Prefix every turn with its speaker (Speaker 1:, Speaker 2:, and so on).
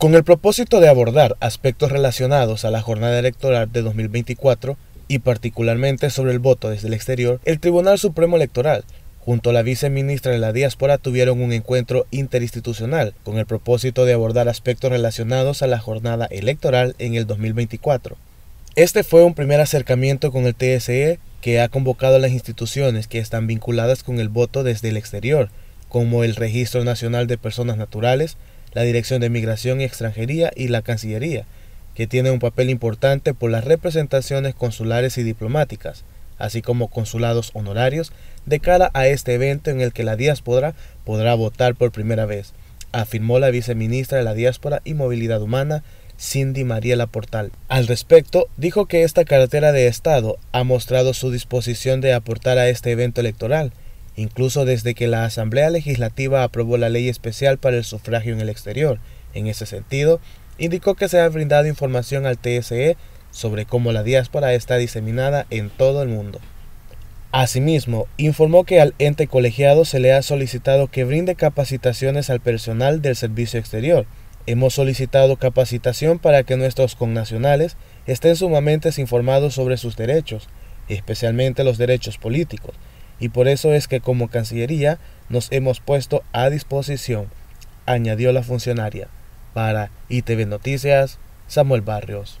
Speaker 1: Con el propósito de abordar aspectos relacionados a la jornada electoral de 2024 y particularmente sobre el voto desde el exterior, el Tribunal Supremo Electoral junto a la viceministra de la diáspora tuvieron un encuentro interinstitucional con el propósito de abordar aspectos relacionados a la jornada electoral en el 2024. Este fue un primer acercamiento con el TSE que ha convocado a las instituciones que están vinculadas con el voto desde el exterior, como el Registro Nacional de Personas Naturales, la Dirección de Migración y Extranjería y la Cancillería, que tiene un papel importante por las representaciones consulares y diplomáticas, así como consulados honorarios, de cara a este evento en el que la diáspora podrá votar por primera vez, afirmó la viceministra de la Diáspora y Movilidad Humana, Cindy María Portal. Al respecto, dijo que esta cartera de Estado ha mostrado su disposición de aportar a este evento electoral, incluso desde que la Asamblea Legislativa aprobó la ley especial para el sufragio en el exterior. En ese sentido, indicó que se ha brindado información al TSE sobre cómo la diáspora está diseminada en todo el mundo. Asimismo, informó que al ente colegiado se le ha solicitado que brinde capacitaciones al personal del servicio exterior. Hemos solicitado capacitación para que nuestros connacionales estén sumamente informados sobre sus derechos, especialmente los derechos políticos, y por eso es que como Cancillería nos hemos puesto a disposición, añadió la funcionaria. Para ITV Noticias, Samuel Barrios.